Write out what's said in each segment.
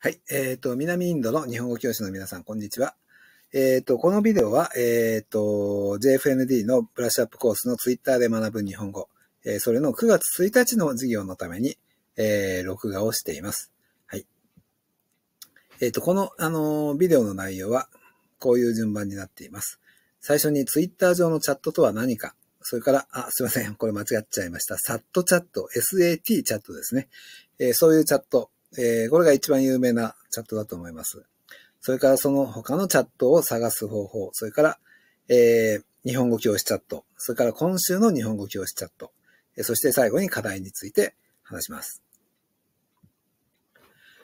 はい。えっ、ー、と、南インドの日本語教師の皆さん、こんにちは。えっ、ー、と、このビデオは、えっ、ー、と、JFND のブラッシュアップコースの Twitter で学ぶ日本語、えー、それの9月1日の授業のために、えー、録画をしています。はい。えっ、と、この、あのビデオの内容は、こういう順番になっています。最初に Twitter 上のチャットとは何か、それから、あ、すいません。これ間違っちゃいました。SAT チャット、SAT チャットですね。えそういうチャットえー、これが一番有名なチャットだと思います。それからその他のチャットを探す方法、それから、えー、日本語教師チャット、それから今週の日本語教師チャット、えー、そして最後に課題について話します。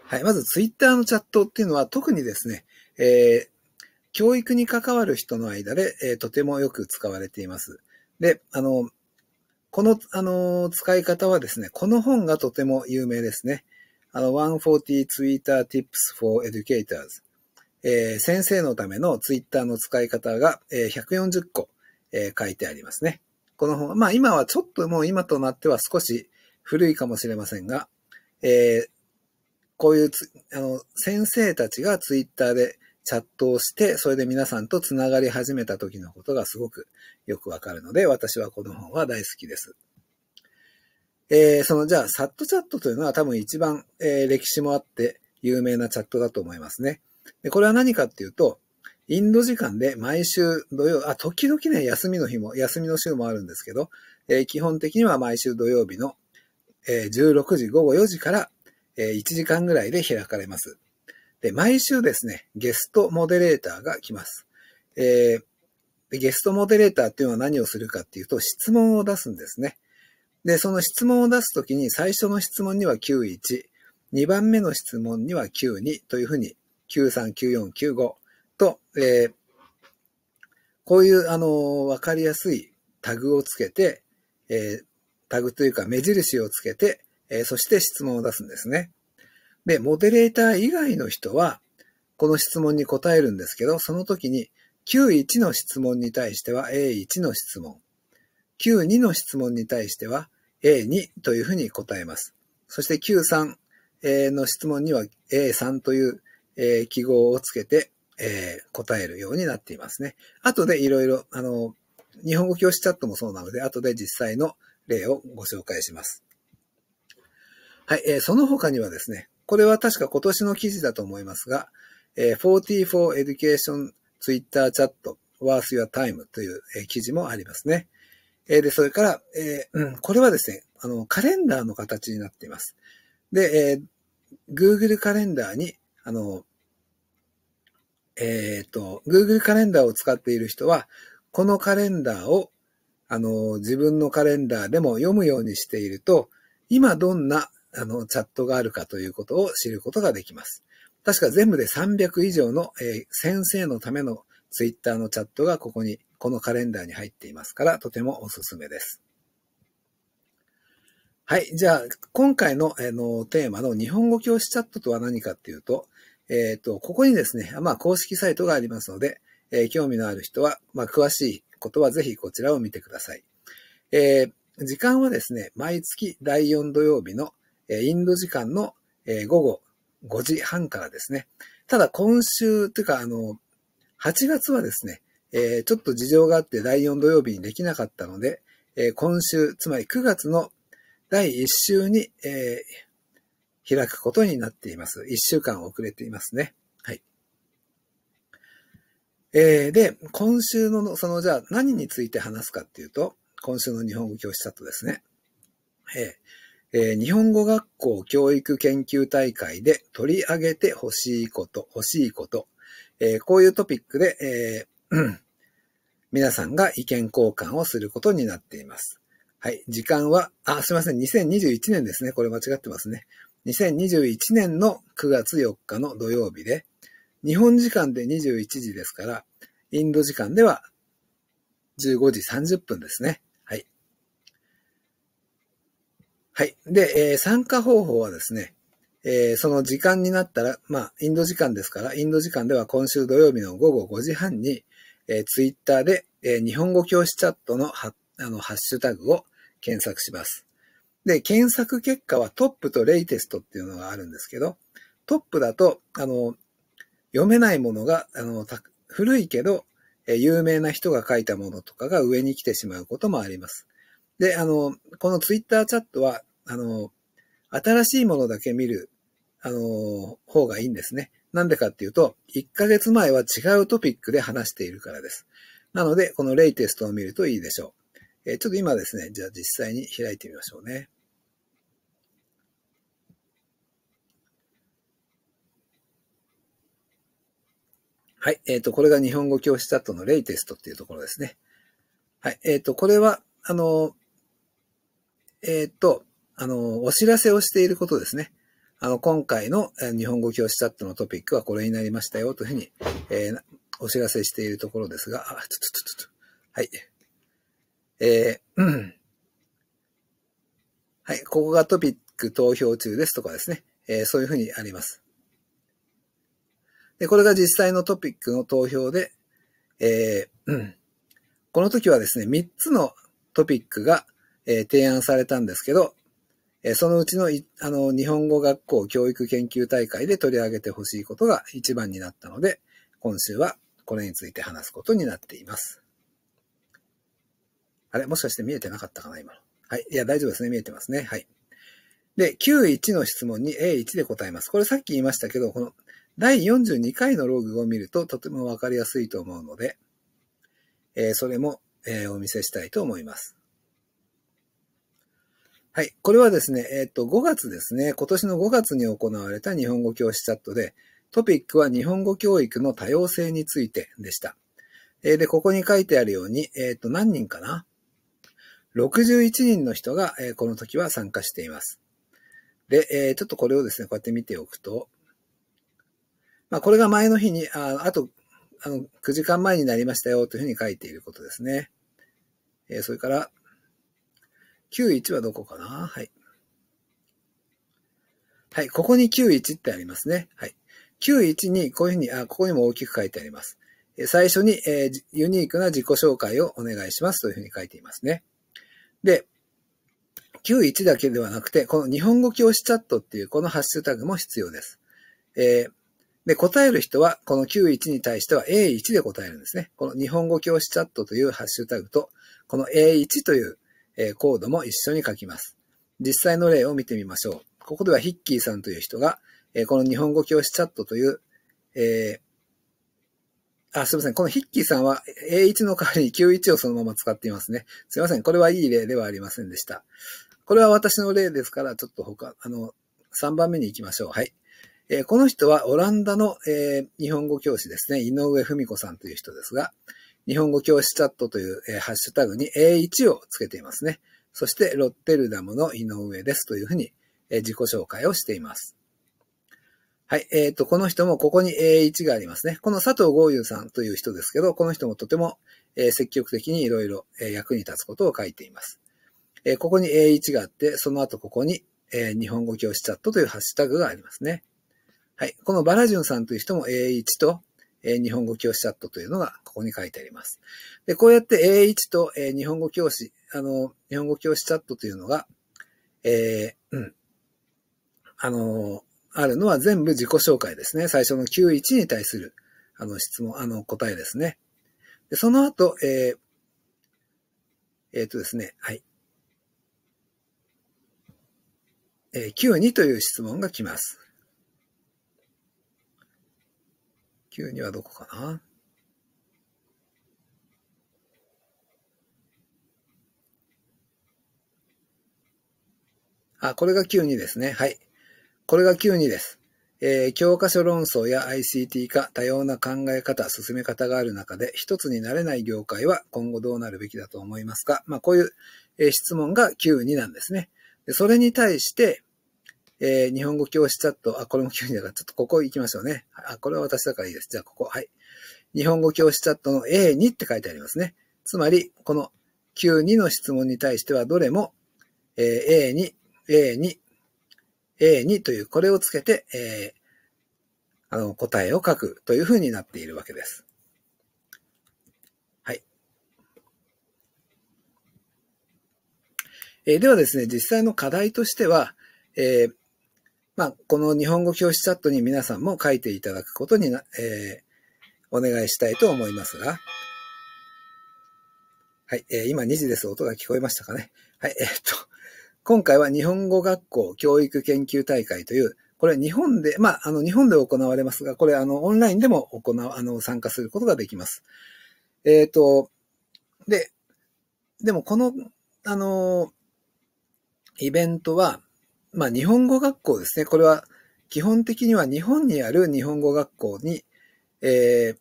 はい、まずツイッターのチャットっていうのは特にですね、えー、教育に関わる人の間で、えー、とてもよく使われています。で、あの、この、あの、使い方はですね、この本がとても有名ですね。あの、140 Twitter Tips for Educators、えー、先生のためのツイッターの使い方が、えー、140個、えー、書いてありますね。この本、まあ今はちょっともう今となっては少し古いかもしれませんが、えー、こういうあの、先生たちがツイッターでチャットをして、それで皆さんとつながり始めた時のことがすごくよくわかるので、私はこの本は大好きです。えー、その、じゃあ、サットチャットというのは多分一番、えー、歴史もあって有名なチャットだと思いますね。で、これは何かっていうと、インド時間で毎週土曜、あ、時々ね、休みの日も、休みの週もあるんですけど、えー、基本的には毎週土曜日の、えー、16時午後4時から、えー、1時間ぐらいで開かれます。で、毎週ですね、ゲストモデレーターが来ます。えー、ゲストモデレーターっていうのは何をするかっていうと、質問を出すんですね。で、その質問を出すときに、最初の質問には91、2番目の質問には92というふうに、93、94、95と、えー、こういう、あのー、わかりやすいタグをつけて、えー、タグというか目印をつけて、えー、そして質問を出すんですね。で、モデレーター以外の人は、この質問に答えるんですけど、その時に、91の質問に対しては A1 の質問、92の質問に対しては A2 というふうに答えます。そして Q3 の質問には A3 という記号をつけて答えるようになっていますね。後でいろいろ、あの、日本語教師チャットもそうなので、後で実際の例をご紹介します。はい、その他にはですね、これは確か今年の記事だと思いますが、44 Education Twitter Chat Worth Your Time という記事もありますね。えー、で、それから、えー、うん、これはですね、あの、カレンダーの形になっています。で、えー、Google カレンダーに、あの、えっ、ー、と、Google カレンダーを使っている人は、このカレンダーを、あの、自分のカレンダーでも読むようにしていると、今どんな、あの、チャットがあるかということを知ることができます。確か全部で300以上の、えー、先生のための Twitter のチャットがここに、このカレンダーに入っていますから、とてもおすすめです。はい。じゃあ、今回の、えのテーマの日本語教師チャットとは何かっていうと、えっ、ー、と、ここにですね、まあ、公式サイトがありますので、えー、興味のある人は、まあ、詳しいことはぜひこちらを見てください。えー、時間はですね、毎月第4土曜日の、えインド時間の、え午後5時半からですね。ただ、今週、というか、あの、8月はですね、えー、ちょっと事情があって第4土曜日にできなかったので、えー、今週、つまり9月の第1週に、えー、開くことになっています。1週間遅れていますね。はい。えー、で、今週の、その、じゃあ何について話すかっていうと、今週の日本語教師チャットですね。えー、えー、日本語学校教育研究大会で取り上げてほしいこと、欲しいこと、えー、こういうトピックで、えー、皆さんが意見交換をすることになっています。はい。時間は、あ、すいません。2021年ですね。これ間違ってますね。2021年の9月4日の土曜日で、日本時間で21時ですから、インド時間では15時30分ですね。はい。はい。で、えー、参加方法はですね、えー、その時間になったら、まあ、インド時間ですから、インド時間では今週土曜日の午後5時半に、えー、ツイッターで、えー、日本語教師チャットのハあのハッシュタグを検索します。で、検索結果はトップとレイテストっていうのがあるんですけど、トップだと、あの、読めないものが、あの、古いけど、え有名な人が書いたものとかが上に来てしまうこともあります。で、あの、このツイッターチャットは、あの、新しいものだけ見るあの、方がいいんですね。なんでかっていうと、1ヶ月前は違うトピックで話しているからです。なので、このレイテストを見るといいでしょう。えー、ちょっと今ですね、じゃあ実際に開いてみましょうね。はい。えっ、ー、と、これが日本語教師チャットのレイテストっていうところですね。はい。えっ、ー、と、これは、あの、えっ、と、あの、お知らせをしていることですね。あの、今回の日本語教師チャットのトピックはこれになりましたよというふうに、えー、お知らせしているところですが、あ、ちょちょちょはい。えー、うん。はい、ここがトピック投票中ですとかですね。えー、そういうふうにあります。で、これが実際のトピックの投票で、えー、うん。この時はですね、3つのトピックが、えー、提案されたんですけど、えそのうちのあの日本語学校教育研究大会で取り上げてほしいことが一番になったので、今週はこれについて話すことになっています。あれもしかして見えてなかったかな今の。はい。いや、大丈夫ですね。見えてますね。はい。で、91の質問に A1 で答えます。これさっき言いましたけど、この第42回のログを見るととてもわかりやすいと思うので、えー、それも、えー、お見せしたいと思います。はい。これはですね、えっ、と、5月ですね、今年の5月に行われた日本語教師チャットで、トピックは日本語教育の多様性についてでした。えー、で、ここに書いてあるように、えっ、と、何人かな ?61 人の人が、えこの時は参加しています。で、えちょっとこれをですね、こうやって見ておくと、まあ、これが前の日に、ああと、あの、9時間前になりましたよというふうに書いていることですね。えそれから、91はどこかなはい。はい、ここに91ってありますね。はい。91にこういうふうに、あ、ここにも大きく書いてあります。最初に、えー、ユニークな自己紹介をお願いしますというふうに書いていますね。で、91だけではなくて、この日本語教師チャットっていうこのハッシュタグも必要です。えー、で、答える人は、この91に対しては A1 で答えるんですね。この日本語教師チャットというハッシュタグと、この A1 というえー、コードも一緒に書きます。実際の例を見てみましょう。ここではヒッキーさんという人が、えー、この日本語教師チャットという、えー、あ、すいません。このヒッキーさんは A1 の代わりに Q1 をそのまま使っていますね。すいません。これはいい例ではありませんでした。これは私の例ですから、ちょっと他、あの、3番目に行きましょう。はい。えー、この人はオランダの、えー、日本語教師ですね。井上文子さんという人ですが、日本語教師チャットという、えー、ハッシュタグに A1 をつけていますね。そして、ロッテルダムの井上ですというふうに、えー、自己紹介をしています。はい。えっ、ー、と、この人もここに A1 がありますね。この佐藤豪雄さんという人ですけど、この人もとても、えー、積極的にいろいろ役に立つことを書いています。えー、ここに A1 があって、その後ここに、えー、日本語教師チャットというハッシュタグがありますね。はい。このバラジュンさんという人も A1 とえ日本語教師チャットというのがここに書いてあります。で、こうやって A1 と、え日本語教師、あの、日本語教師チャットというのが、えー、うん。あの、あるのは全部自己紹介ですね。最初の q 1に対する、あの、質問、あの、答えですね。で、その後、えー、えっ、ー、とですね、はい。えー、2という質問が来ます。9にはどこかな？あ、これが92ですね。はい。これが92です。えー、教科書論争や ICT 化、多様な考え方、進め方がある中で、一つになれない業界は今後どうなるべきだと思いますかまあ、こういう、えー、質問が92なんですねで。それに対して、えー、日本語教師チャット、あ、これも急にだから、ちょっとここ行きましょうね。あ、これは私だからいいです。じゃあ、ここ、はい。日本語教師チャットの A2 って書いてありますね。つまり、この Q2 の質問に対しては、どれも、えー、A2、A2、A2 という、これをつけて、えー、あの、答えを書くというふうになっているわけです。はい。えー、ではですね、実際の課題としては、えー、まあ、この日本語教師チャットに皆さんも書いていただくことにな、えー、お願いしたいと思いますが。はい、えー、今2時です。音が聞こえましたかね。はい、えー、っと、今回は日本語学校教育研究大会という、これ日本で、まあ、あの、日本で行われますが、これあの、オンラインでも行う、あの、参加することができます。えー、っと、で、でもこの、あの、イベントは、まあ、日本語学校ですね。これは、基本的には日本にある日本語学校に、えー、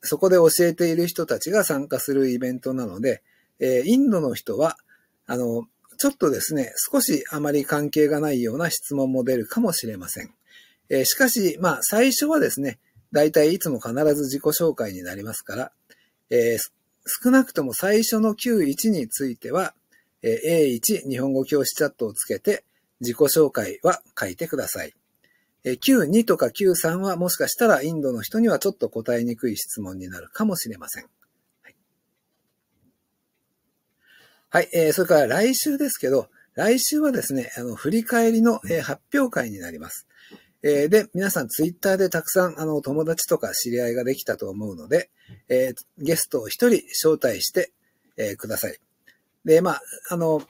そこで教えている人たちが参加するイベントなので、えー、インドの人は、あの、ちょっとですね、少しあまり関係がないような質問も出るかもしれません。えー、しかし、まあ、最初はですね、大体いつも必ず自己紹介になりますから、えー、少なくとも最初の Q1 については、えー、A1 日本語教師チャットをつけて、自己紹介は書いてください。Q2 とか Q3 はもしかしたらインドの人にはちょっと答えにくい質問になるかもしれません。はい。はい、えそれから来週ですけど、来週はですね、あの、振り返りの、え発表会になります。えで、皆さんツイッターでたくさん、あの、友達とか知り合いができたと思うので、えゲストを一人招待して、えください。で、まあ、あの、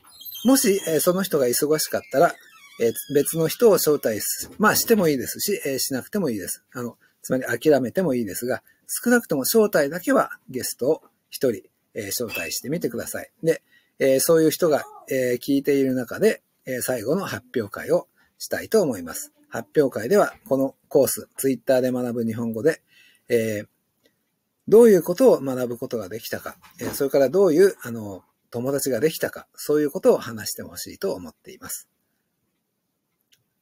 もし、えー、その人が忙しかったら、えー、別の人を招待す。まあ、してもいいですし、えー、しなくてもいいです。あの、つまり諦めてもいいですが、少なくとも招待だけはゲストを一人、えー、招待してみてください。で、えー、そういう人が、えー、聞いている中で、えー、最後の発表会をしたいと思います。発表会では、このコース、Twitter で学ぶ日本語で、えー、どういうことを学ぶことができたか、えー、それからどういう、あの、友達ができたか、そういうことを話してほしいと思っています。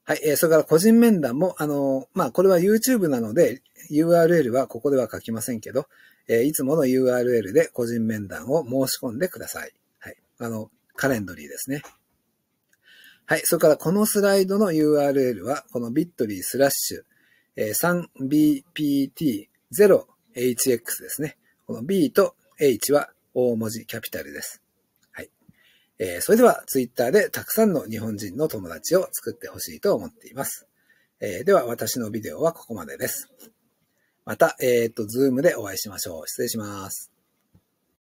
はい。えー、それから個人面談も、あのー、まあ、これは YouTube なので、URL はここでは書きませんけど、えー、いつもの URL で個人面談を申し込んでください。はい。あの、カレンドリーですね。はい。それからこのスライドの URL は、このビットリースラッシュ、えー、3BPT0HX ですね。この B と H は大文字キャピタルです。えー、それでは Twitter でたくさんの日本人の友達を作ってほしいと思っています。えー、では私のビデオはここまでです。また、えー、っと、ズームでお会いしましょう。失礼します。